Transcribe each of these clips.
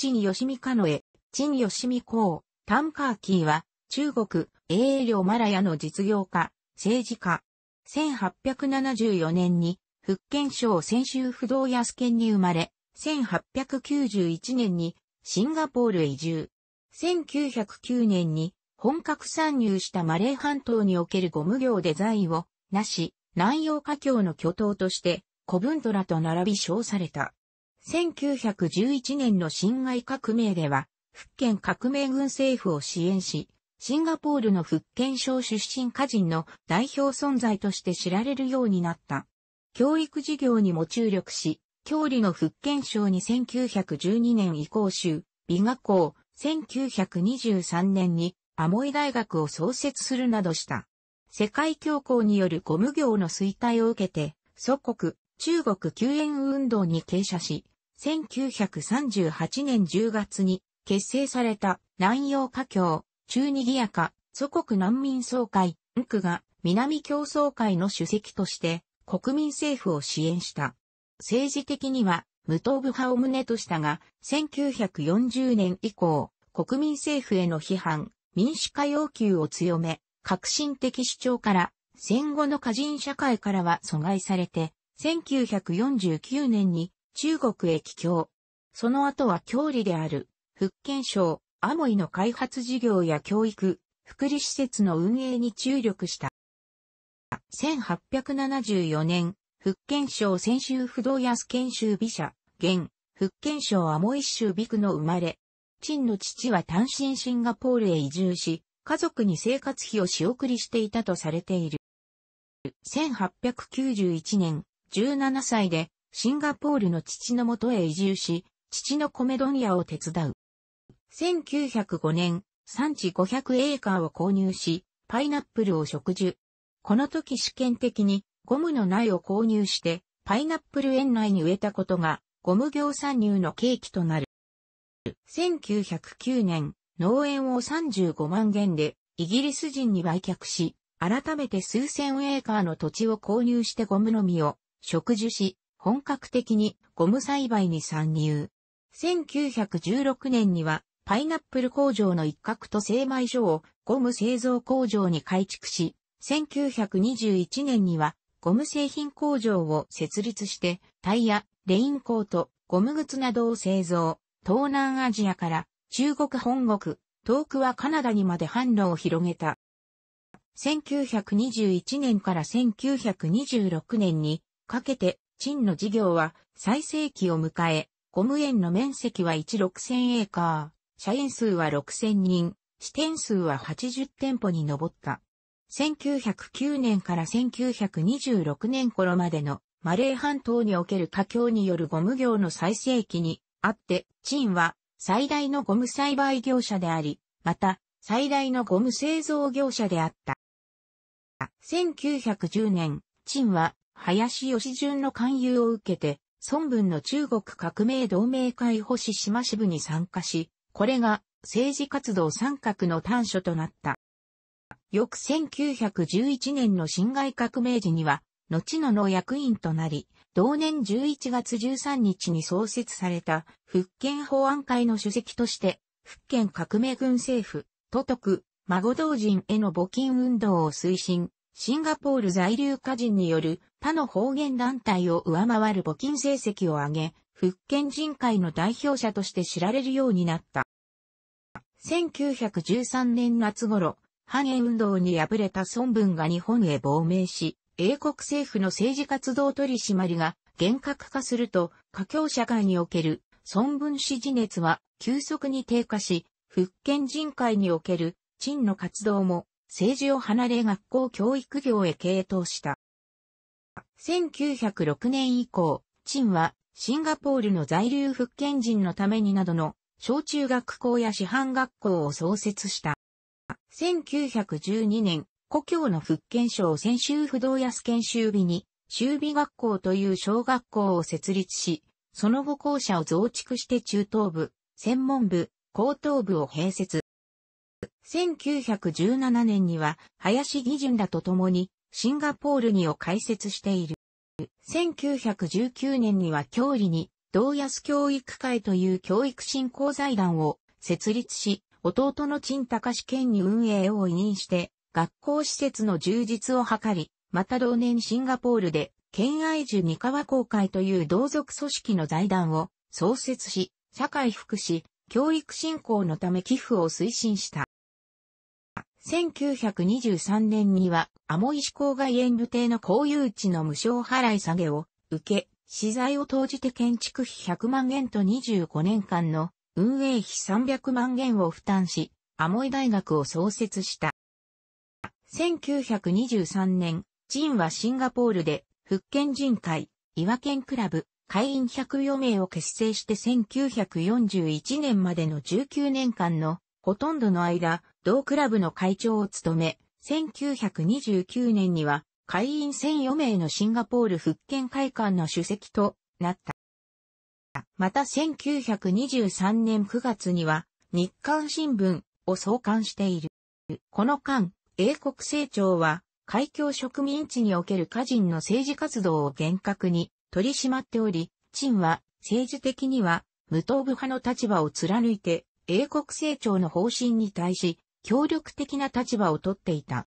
陳吉美カノエ、陳吉美公、タンカーキーは、中国、英領マラヤの実業家、政治家。1874年に、福建省泉州不動安県に生まれ、1891年にシンガポールへ移住。1909年に本格参入したマレー半島におけるゴム業で財をなし、南洋華僑の巨頭として古文トラと並び称された。1911年の辛亥革命では、福建革命軍政府を支援し、シンガポールの福建省出身家人の代表存在として知られるようになった。教育事業にも注力し、教理の福建省に1912年移行し、美学校、1923年にアモイ大学を創設するなどした。世界恐慌によるゴム業の衰退を受けて、祖国、中国救援運動に傾斜し、1938年10月に結成された南洋華僑、中ニギやか、祖国難民総会、ンクが南競争会の主席として国民政府を支援した。政治的には無党部派を旨としたが、1940年以降、国民政府への批判、民主化要求を強め、革新的主張から戦後の過人社会からは阻害されて、1949年に中国へ帰郷。その後は郷里である、福建省、アモイの開発事業や教育、福利施設の運営に注力した。1874年、福建省泉州不動安研修美社、現、福建省アモイ州美区の生まれ。陳の父は単身シンガポールへ移住し、家族に生活費を仕送りしていたとされている。1891年、17歳でシンガポールの父のもとへ移住し、父の米問屋を手伝う。1905年、産地500エーカーを購入し、パイナップルを植樹。この時試験的にゴムの苗を購入して、パイナップル園内に植えたことが、ゴム業参入の契機となる。1909年、農園を35万元で、イギリス人に売却し、改めて数千エーカーの土地を購入してゴムの実を植樹し、本格的にゴム栽培に参入。1916年にはパイナップル工場の一角と精米所をゴム製造工場に改築し、1921年にはゴム製品工場を設立してタイヤ、レインコート、ゴム靴などを製造。東南アジアから中国本国、遠くはカナダにまで販路を広げた。1921年から1926年にかけて陳の事業は最盛期を迎え、ゴム園の面積は1 6 0エーカー、社員数は6000人、支店数は80店舗に上った。1909年から1926年頃までのマレー半島における華境によるゴム業の最盛期にあって、チンは最大のゴム栽培業者であり、また最大のゴム製造業者であった。1910年、チンは林義順の勧誘を受けて、孫文の中国革命同盟会保守島支部に参加し、これが政治活動参画の端緒となった。翌1911年の辛亥革命時には、後のの役員となり、同年11月13日に創設された福建法案会の主席として、福建革命軍政府、都督、孫同人への募金運動を推進、シンガポール在留家人による他の方言団体を上回る募金成績を上げ、福建人会の代表者として知られるようになった。1913年夏頃、反映運動に敗れた孫文が日本へ亡命し、英国政府の政治活動取り締まりが厳格化すると、華僑社会における孫文支持熱は急速に低下し、福建人会における陳の活動も政治を離れ学校教育業へ傾倒した。1906年以降、陳はシンガポールの在留復権人のためになどの小中学校や師範学校を創設した。1912年、故郷の復権省専修不動安研修日に、修備学校という小学校を設立し、その後校舎を増築して中等部、専門部、高等部を併設。1917年には林義順らと共にシンガポールにを開設している。1919年には郷里に同安教育会という教育振興財団を設立し、弟の陳隆県に運営を委任して、学校施設の充実を図り、また同年シンガポールで、県愛樹三河公会という同族組織の財団を創設し、社会福祉、教育振興のため寄付を推進した。1923年には、アモイ志郊外演武定の公有地の無償払い下げを受け、資材を投じて建築費100万円と25年間の運営費300万円を負担し、アモイ大学を創設した。1923年、ジンはシンガポールで、復権人会、岩県クラブ、会員104名を結成して1941年までの19年間のほとんどの間、同クラブの会長を務め、1929年には会員1004名のシンガポール復権会館の主席となった。また1923年9月には日刊新聞を創刊している。この間、英国政庁は海峡植民地における歌人の政治活動を厳格に取り締まっており、陳は政治的には無党部派の立場を貫いて英国政庁の方針に対し協力的な立場をとっていた。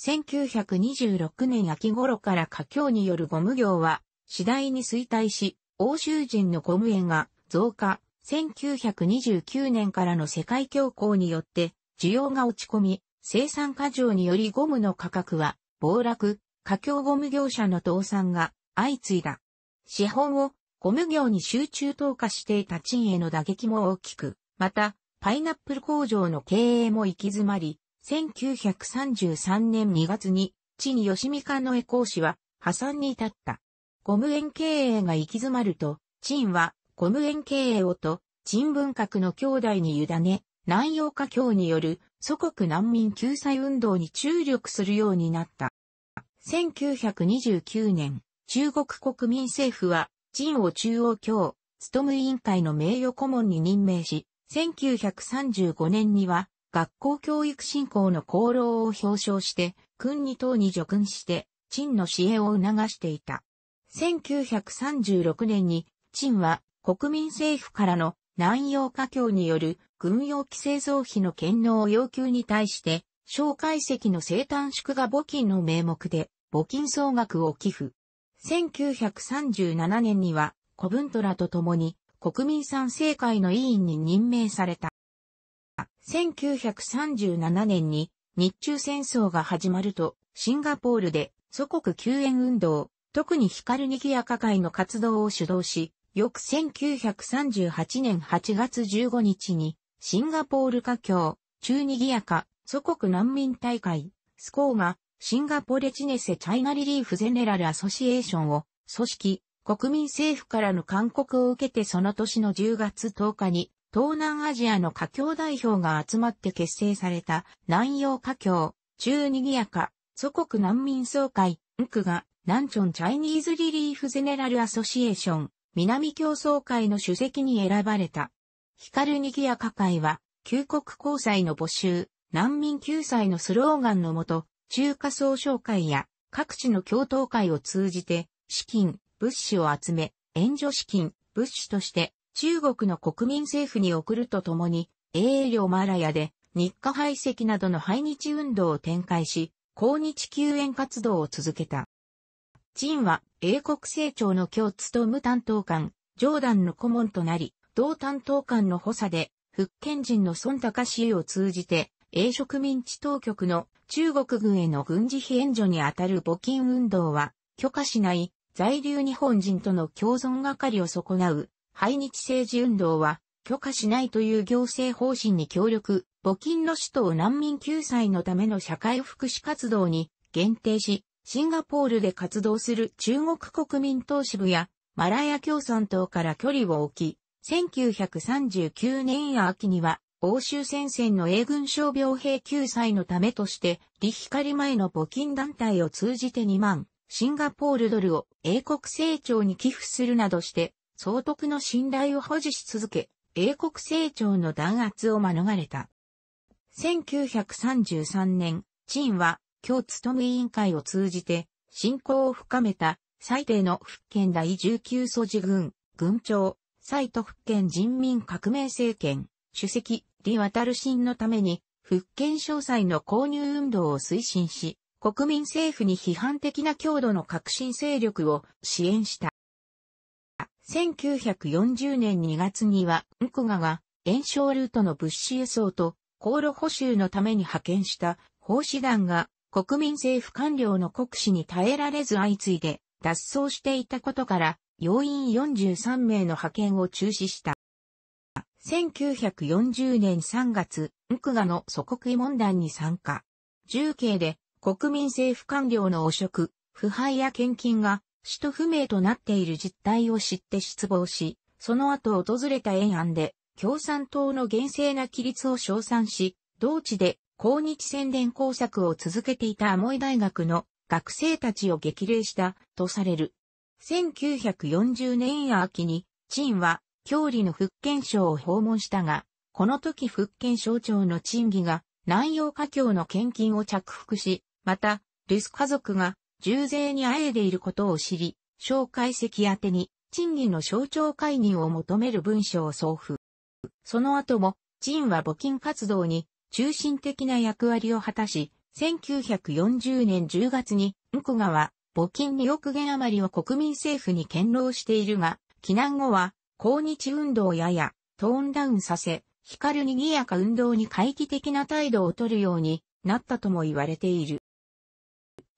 1926年秋頃から家境によるゴム業は次第に衰退し、欧州人のゴム園が増加、1929年からの世界恐慌によって需要が落ち込み、生産過剰によりゴムの価格は暴落、家境ゴム業者の倒産が相次いだ。資本をゴム業に集中投下していた賃への打撃も大きく、またパイナップル工場の経営も行き詰まり、1933年2月に、地に吉見館の江講師は破産に至った。ゴム園経営が行き詰まると、陳はゴム園経営をと、陳文閣の兄弟に委ね、南洋華僑による祖国難民救済運動に注力するようになった。1929年、中国国民政府は、陳を中央教、務委員会の名誉顧問に任命し、1935年には学校教育振興の功労を表彰して、君に等に助勲して、陳の支援を促していた。1936年に、陳は国民政府からの南洋華僑による軍用規制増費の権能要求に対して、小介石の生誕祝賀募金の名目で、募金総額を寄付。1937年には、古文虎と共に、国民参政会の委員に任命された。1937年に日中戦争が始まると、シンガポールで祖国救援運動、特に光にぎやか会の活動を主導し、翌1938年8月15日に、シンガポール華僑、中にぎやか、祖国難民大会、スコーが、シンガポレチネセチャイナリリーフゼネラルアソシエーションを、組織、国民政府からの勧告を受けてその年の10月10日に、東南アジアの華僑代表が集まって結成された南洋華僑、中にぎやか、祖国難民総会、んくが、南チョンチャイニーズリリーフゼネラルアソシエーション、南競争会の主席に選ばれた。光にぎやか会は、旧国交際の募集、難民救済のスローガンのもと、中華総商会や各地の共闘会を通じて、資金、物資を集め、援助資金、物資として中国の国民政府に送るとともに、英領マラヤで日課排斥などの排日運動を展開し、抗日救援活動を続けた。陳は英国政庁の共通と無担当官、ジョーダンの顧問となり、同担当官の補佐で、福建人の孫高氏を通じて、英植民地当局の中国軍への軍事費援助にあたる募金運動は許可しない在留日本人との共存係を損なう、排日政治運動は、許可しないという行政方針に協力、募金の首都難民救済のための社会福祉活動に限定し、シンガポールで活動する中国国民党支部やマラヤ共産党から距離を置き、1939年秋には欧州戦線の英軍傷病兵救済のためとして、リヒカリ前の募金団体を通じて2万シンガポールドルを英国成長に寄付するなどして、総督の信頼を保持し続け、英国成長の弾圧を免れた。1933年、陳は、今日務委員会を通じて、信仰を深めた、最低の福建第19祖事軍、軍長、最都福建人民革命政権、主席、李渡新のために、福建詳細の購入運動を推進し、国民政府に批判的な強度の革新勢力を支援した。1940年2月には、ンコガが、炎症ルートの物資輸送と、航路補修のために派遣した奉仕団が、国民政府官僚の国使に耐えられず相次いで、脱走していたことから、要員43名の派遣を中止した。1940年3月、ンクガの祖国慰問団に参加。重慶で国民政府官僚の汚職、腐敗や献金が、使都不明となっている実態を知って失望し、その後訪れた延安で、共産党の厳正な規律を称賛し、同地で抗日宣伝工作を続けていたアモイ大学の学生たちを激励したとされる。1940年秋に、陳は、郷里の福建省を訪問したが、この時福建省庁の陳義が、南洋華僑の献金を着服し、また、ルス家族が重税にあえでいることを知り、紹介席宛てに賃金の象徴解任を求める文書を送付。その後も、賃は募金活動に中心的な役割を果たし、1940年10月に、ンコガは募金2億元余りを国民政府に堅牢しているが、避難後は、抗日運動やや、トーンダウンさせ、光る賑やか運動に懐疑的な態度を取るようになったとも言われている。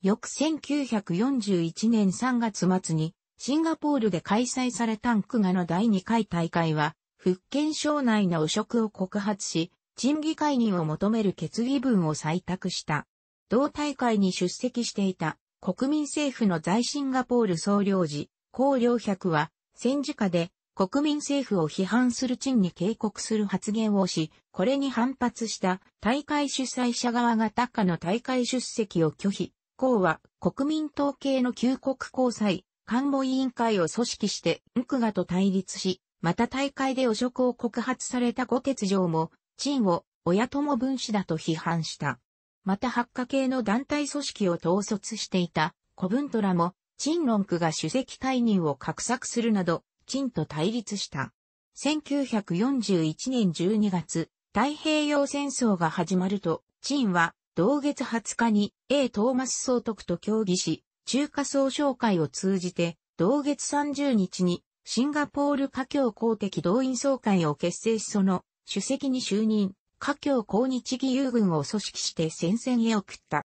翌1941年3月末にシンガポールで開催されたンクガの第2回大会は、福建省内の汚職を告発し、賃議会人を求める決議文を採択した。同大会に出席していた国民政府の在シンガポール総領事、高良百は、戦時下で国民政府を批判する陳に警告する発言をし、これに反発した大会主催者側が他の大会出席を拒否。行は国民党系の旧国交際、官房委員会を組織して、ンクガと対立し、また大会で汚職を告発された後鉄城も、陳を親友分子だと批判した。また発火系の団体組織を統率していた古文虎も、陳論区が主席退任を画策するなど、陳と対立した。1941年12月、太平洋戦争が始まると、陳は同月20日に A トーマス総督と協議し、中華総商会を通じて、同月30日にシンガポール華僑公的動員総会を結成しその主席に就任、華僑公日義勇軍を組織して戦線へ送った。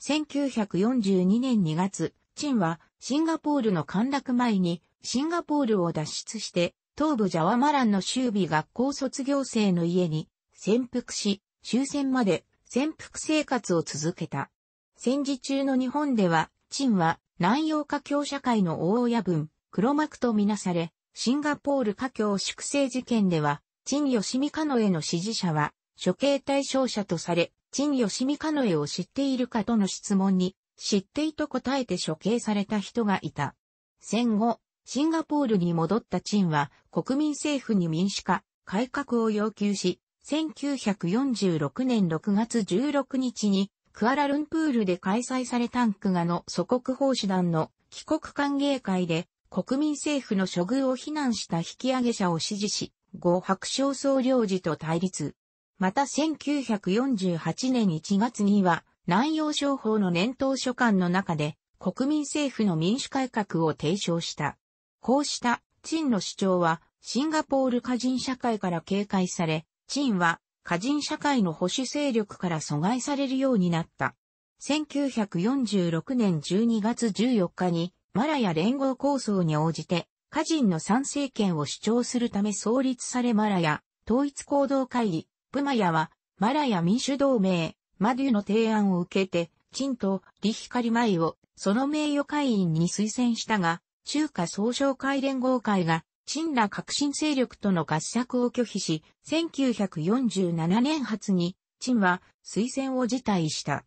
1942年2月、陳はシンガポールの陥落前にシンガポールを脱出して東部ジャワマランの修備学校卒業生の家に潜伏し終戦まで潜伏生活を続けた。戦時中の日本では、陳は南洋華僑社会の大親分、黒幕とみなされ、シンガポール華僑粛清事件では、陳義美カノエの支持者は、処刑対象者とされ、陳義美カノエを知っているかとの質問に、知っていと答えて処刑された人がいた。戦後、シンガポールに戻った陳は、国民政府に民主化、改革を要求し、1946年6月16日に、クアラルンプールで開催されたンクガの祖国奉仕団の帰国歓迎会で、国民政府の処遇を非難した引き上げ者を支持し、後白少総領事と対立。また1948年1月には、南洋商法の年頭書簡の中で、国民政府の民主改革を提唱した。こうした、陳の主張は、シンガポール華人社会から警戒され、チンは、歌人社会の保守勢力から阻害されるようになった。1946年12月14日に、マラヤ連合構想に応じて、歌人の参政権を主張するため創立されマラヤ、統一行動会議、プマヤは、マラヤ民主同盟、マデュの提案を受けて、チンとリヒカリマイを、その名誉会員に推薦したが、中華総商会連合会が陳ら革新勢力との合作を拒否し、1947年初に、陳は推薦を辞退した。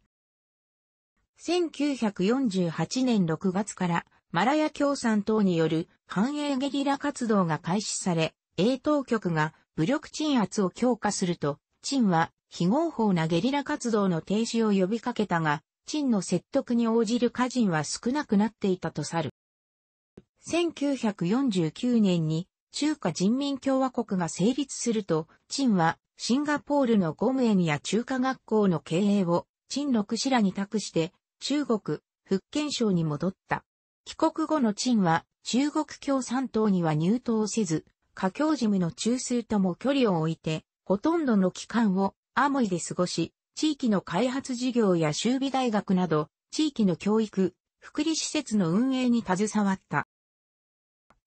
1948年6月から、マラヤ共産党による反栄ゲリラ活動が開始され、英当局が武力鎮圧を強化すると、陳は非合法なゲリラ活動の停止を呼びかけたが、陳の説得に応じる家人は少なくなっていたと去る。1949年に中華人民共和国が成立すると、陳はシンガポールのゴムエニや中華学校の経営を陳六氏らに託して中国、福建省に戻った。帰国後の陳は中国共産党には入党せず、華僑事務の中枢とも距離を置いて、ほとんどの期間をアモイで過ごし、地域の開発事業や修備大学など、地域の教育、福利施設の運営に携わった。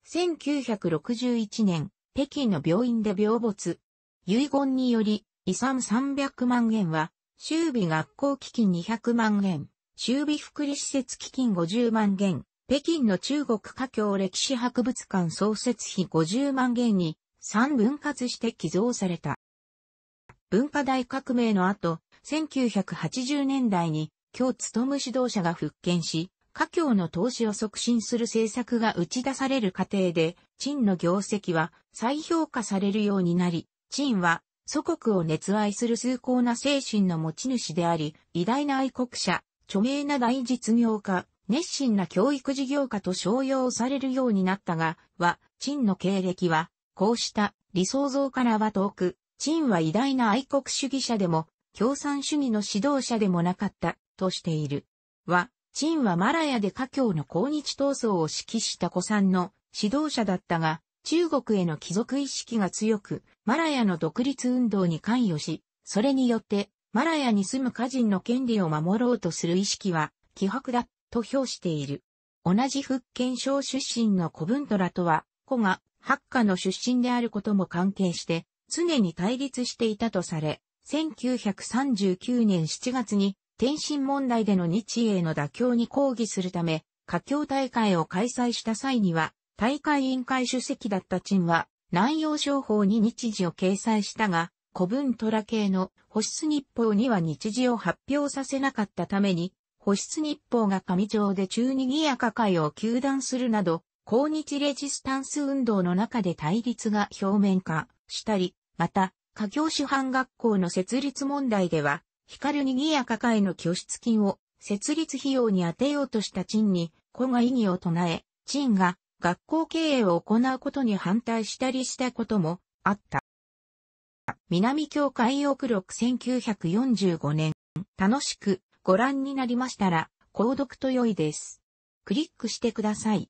1961年、北京の病院で病没。遺言により、遺産300万円は、修備学校基金200万円、修備福利施設基金50万円、北京の中国華僑歴史博物館創設費50万円に、3分割して寄贈された。文化大革命の後、1980年代に、京日務指導者が復権し、家境の投資を促進する政策が打ち出される過程で、陳の業績は再評価されるようになり、陳は祖国を熱愛する崇高な精神の持ち主であり、偉大な愛国者、著名な大実業家、熱心な教育事業家と商用されるようになったが、は、陳の経歴は、こうした理想像からは遠く、陳は偉大な愛国主義者でも、共産主義の指導者でもなかった、としている。は、陳はマラヤで華僑の抗日闘争を指揮した古参の指導者だったが、中国への帰属意識が強く、マラヤの独立運動に関与し、それによって、マラヤに住む家人の権利を守ろうとする意識は、希薄だ、と評している。同じ福建省出身の古文虎とは、子が、ハッカの出身であることも関係して、常に対立していたとされ、1939年7月に天津問題での日英の妥協に抗議するため、華僑大会を開催した際には、大会委員会主席だった陳は、南洋商法に日時を掲載したが、古文虎系の保湿日報には日時を発表させなかったために、保湿日報が上条で中二やア会を休断するなど、抗日レジスタンス運動の中で対立が表面化したり、また、華僑師範学校の設立問題では、光るにぎやかえの拠出金を設立費用に充てようとした陳に、子が異議を唱え、陳が学校経営を行うことに反対したりしたこともあった。南教海奥録1945年、楽しくご覧になりましたら、購読と良いです。クリックしてください。